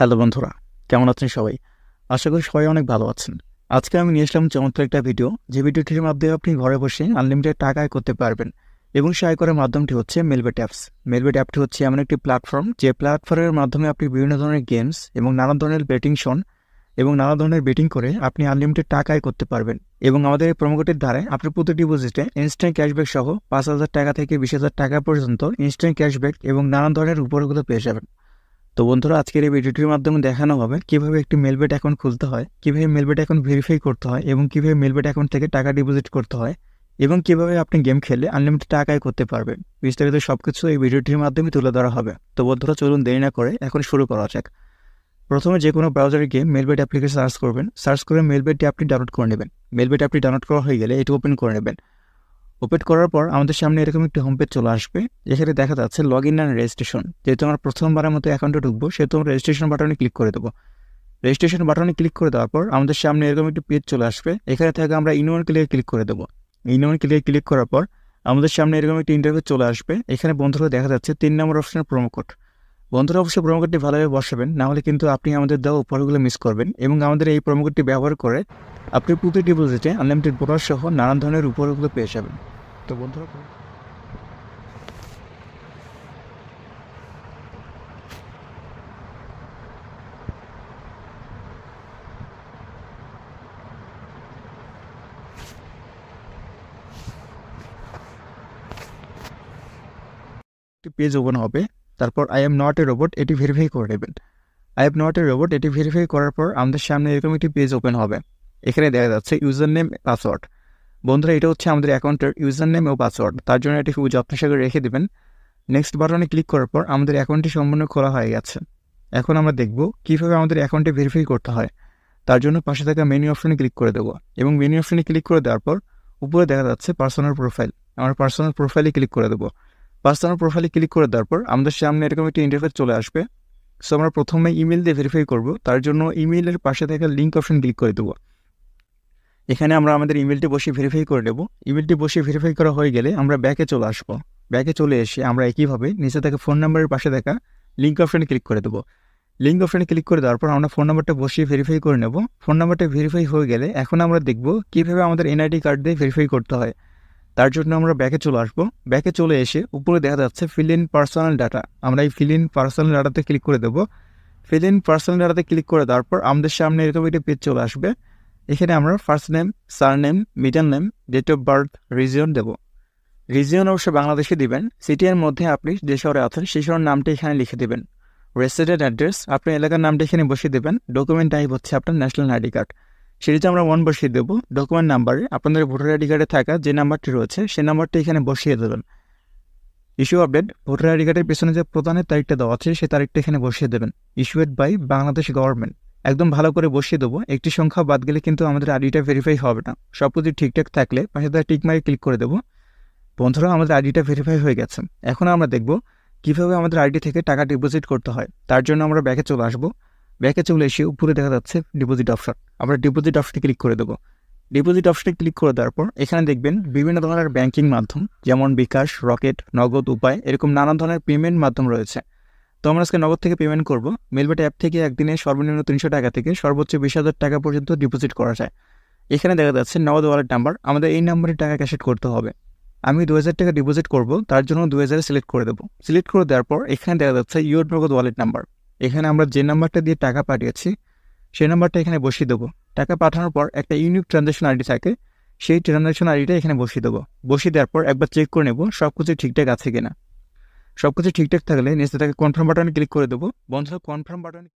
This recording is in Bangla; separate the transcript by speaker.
Speaker 1: হ্যালো বন্ধুরা কেমন আছেন সবাই আশা করি সবাই অনেক ভালো আছেন আজকে আমি নিয়ে এসলাম চমৎকার একটা ভিডিও যে ভিডিওটির মাধ্যমে আপনি ঘরে বসে আনলিমিটেড টাকা আয় করতে পারবেন এবং সে আয় করার মাধ্যমটি হচ্ছে মেলবেট অ্যাপস মেলবেট অ্যাপটি হচ্ছে এমন একটি প্ল্যাটফর্ম যে প্ল্যাটফর্মের মাধ্যমে আপনি বিভিন্ন ধরনের গেমস এবং নানা ধরনের বেটিং শন এবং নানা ধরনের বেটিং করে আপনি আনলিমিটেড টাকা আয় করতে পারবেন এবং আমাদের এই প্রোমোকোডের দ্বারা আপনার প্রতি ডিপোজিটে ইনস্ট্যান্ট ক্যাশব্যাক সহ পাঁচ হাজার টাকা থেকে বিশ হাজার টাকা পর্যন্ত ইনস্ট্যান্ট ক্যাশব্যাক এবং নানান ধরনের উপহারগুলো পেয়ে যাবেন তো বন্ধুরা আজকের এই ভিডিওটির মাধ্যমে দেখানো হবে কিভাবে একটি মেলবেট অ্যাকাউন্ট খুলতে হয় কিভাবে মেলবেট অ্যাকাউন্ট ভেরিফাই করতে হয় এবং কিভাবে মেলবেট অ্যাকাউন্ট থেকে টাকা ডিপোজিট করতে হয় এবং কিভাবে আপনি গেম খেলে আনলিমিটেড টাকায় করতে পারবেন বিস্তারিত সব কিছু এই ভিডিওটির মাধ্যমে তুলে ধরা হবে তো বন্ধুরা চলুন দেরি না করে এখন শুরু করা যাক প্রথমে যে কোনো ব্রাউজারে গিয়ে মেলবেট অ্যাপ্লিকেশন সার্চ করবেন সার্চ করে মেলবেটটি আপনি ডাউনলোড করে নেবেন মেলবেট অ্যাপটি ডাউনলোড করা হয়ে গেলে এটি ওপেন করে নেবেন ওপেন করার পর আমাদের সামনে এরকম একটি হোম পেজ চলে আসবে যেখানে দেখা যাচ্ছে লগ ইন অ্যান্ড রেজিস্ট্রেশন যেহেতু আমরা প্রথমবারের মতো অ্যাকাউন্টে ঢুকবো সেহেতু আমরা রেজিস্ট্রেশন বাটনে ক্লিক করে দেবো রেজিস্ট্রেশন বাটনে ক্লিক করে দেওয়ার পর আমাদের সামনে এরকম একটি পেজ চলে আসবে এখানে থেকে আমরা ইনোয়ান ক্লিকে ক্লিক করে দেবো ইনোয়ান ক্লিকে ক্লিক করার পর আমাদের সামনে এরকম একটি ইন্টারভিউ চলে আসবে এখানে বন্ধুরা দেখা যাচ্ছে তিন নম্বর অপশনের কোড বন্ধুরা অবশ্যই কোডটি ভালোভাবে বসাবেন নাহলে কিন্তু আপনি আমাদের দেওয়া উপহারগুলো মিস করবেন এবং আমাদের এই কোডটি ব্যবহার করে আপনি প্রতি ডিপোজিটে আনলিমিটেড বোনাস সহ নানান ধরনের উপহারগুলো পেয়ে যাবেন তো বন্ধুরা পেজ ওপেন হবে তারপর I am not a robot এটি ভেরিফাই করে নেবেন I am not a robot এটি ভেরিফাই করার পর আমাদের সামনে এরকম একটি পেজ ওপেন হবে এখানে দেখা যাচ্ছে ইউজার নেম পাসওয়ার্ড বন্ধুরা এটা হচ্ছে আমাদের অ্যাকাউন্টের ইউজার নেম ও পাসওয়ার্ড তার জন্য এটি খুব যত্ন সাগরে রেখে দেবেন নেক্সট বাটনে ক্লিক করার পর আমাদের অ্যাকাউন্টটি সম্পূর্ণ খোলা হয়ে গেছে এখন আমরা দেখব কীভাবে আমাদের অ্যাকাউন্টে ভেরিফাই করতে হয় তার জন্য পাশে থাকা মেনু অপশনে ক্লিক করে দেবো এবং মেনু অপশনে ক্লিক করে দেওয়ার পর উপরে দেখা যাচ্ছে পার্সোনাল প্রোফাইল আমার পার্সোনাল প্রোফাইলে ক্লিক করে দেবো পার্সোনাল প্রোফাইলে ক্লিক করে দেওয়ার পর আমাদের সামনে এরকম একটি ইন্টারফেস চলে আসবে সো আমরা প্রথমে ইমেল দিয়ে ভেরিফাই করবো তার জন্য ইমেলের পাশে থাকা লিঙ্ক অপশন ক্লিক করে দেবো এখানে আমরা আমাদের ইমেলটি বসে ভেরিফাই করে নেব ইমেলটি বসে ভেরিফাই করা হয়ে গেলে আমরা ব্যাকে চলে আসবো ব্যাকে চলে এসে আমরা একইভাবে নিচে থেকে ফোন নাম্বারের পাশে দেখা লিঙ্ক অপশানে ক্লিক করে দেবো লিঙ্ক অপশানে ক্লিক করে দেওয়ার পর আমরা ফোন নাম্বারটা বসিয়ে ভেরিফাই করে নেব ফোন নাম্বারটা ভেরিফাই হয়ে গেলে এখন আমরা দেখব কীভাবে আমাদের এনআইডি কার্ড দিয়ে ভেরিফাই করতে হয় তার জন্য আমরা ব্যাকে চলে আসবো ব্যাকে চলে এসে উপরে দেখা যাচ্ছে ফিল ইন পার্সোনাল ডাটা আমরা এই ফিল ইন পার্সোনাল ডাটাতে ক্লিক করে দেবো ফিল ইন পার্সোনাল ডাটাতে ক্লিক করে দেওয়ার পর আমাদের সামনে এরকম একটা পেজ চলে আসবে এখানে আমরা first name surname middle name date of birth region দেব রিজিয়ন অবশ্যই বাংলাদেশে দিবেন সিটির মধ্যে আপনি যে শহরে আছেন সেই শহরের নামটা এখানে লিখে দেবেন রেসিডেন্ট অ্যাড্রেস আপনি এলাকার নামটা এখানে বসিয়ে দেবেন ডকুমেন্ট টাইপ হচ্ছে আপনার ন্যাশনাল আইডি কার্ড সেটিতে আমরা ওয়ান বসিয়ে দেবো ডকুমেন্ট নাম্বারে আপনাদের ভোটার আইডি কার্ডে থাকা যে নাম্বারটি রয়েছে সেই নাম্বারটি এখানে বসিয়ে দেবেন ইস্যু আপডেট ভোটার আইডি কার্ডের পেছনে যে প্রদানের তারিখটা দেওয়া আছে সেই তারিখটা এখানে বসিয়ে দেবেন ইস্যুয়েড বাই বাংলাদেশ গভর্নমেন্ট একদম ভালো করে বসিয়ে দেবো একটি সংখ্যা বাদ গেলে কিন্তু আমাদের আইডিটা ভেরিফাই হবে না সব কিছু ঠিকঠাক থাকলে পাশে তার টিক মারি ক্লিক করে দেবো বন্ধুরা আমাদের আইডিটা ভেরিফাই হয়ে গেছে এখন আমরা দেখব কিভাবে আমাদের আইডি থেকে টাকা ডিপোজিট করতে হয় তার জন্য আমরা ব্যাকে চলে আসবো ব্যাকে চলে এসে উপরে দেখা যাচ্ছে ডিপোজিট অপশন আমরা ডিপোজিট অপশনে ক্লিক করে দেবো ডিপোজিট অপশনে ক্লিক করে দেওয়ার পর এখানে দেখবেন বিভিন্ন ধরনের ব্যাংকিং মাধ্যম যেমন বিকাশ রকেট নগদ উপায় এরকম নানা ধরনের পেমেন্ট মাধ্যম রয়েছে আমরা আজকে নগদ থেকে পেমেন্ট করব মেলবেট অ্যাপ থেকে একদিনে সর্বনিম্ন তিনশো টাকা থেকে সর্বোচ্চ বিশ হাজার টাকা পর্যন্ত ডিপোজিট করা যায় এখানে দেখা যাচ্ছে নগদ ওয়ালেট নাম্বার আমাদের এই নাম্বারে টাকা ক্যাশেট করতে হবে আমি দু হাজার টাকা ডিপোজিট করব তার জন্য দু হাজার সিলেক্ট করে দেবো সিলেক্ট করে দেওয়ার পর এখানে দেখা যাচ্ছে ইউর নগদ ওয়ালেট নাম্বার এখানে আমরা যে নাম্বারটা দিয়ে টাকা পাঠিয়েছি সেই নাম্বারটা এখানে বসিয়ে দেবো টাকা পাঠানোর পর একটা ইউনিক ট্রানজ্যাকশন আইডি থাকে সেই ট্রানজ্যাকশন আইডিটা এখানে বসিয়ে দেবো বসিয়ে দেওয়ার পর একবার চেক করে নেব সব কিছু ঠিকঠাক আছে কিনা সব ঠিকঠাক থাকলে নিচে তাকে কনফার্ম বাটনে ক্লিক করে দেবো বন্ধুরা কনফার্ম বাটনে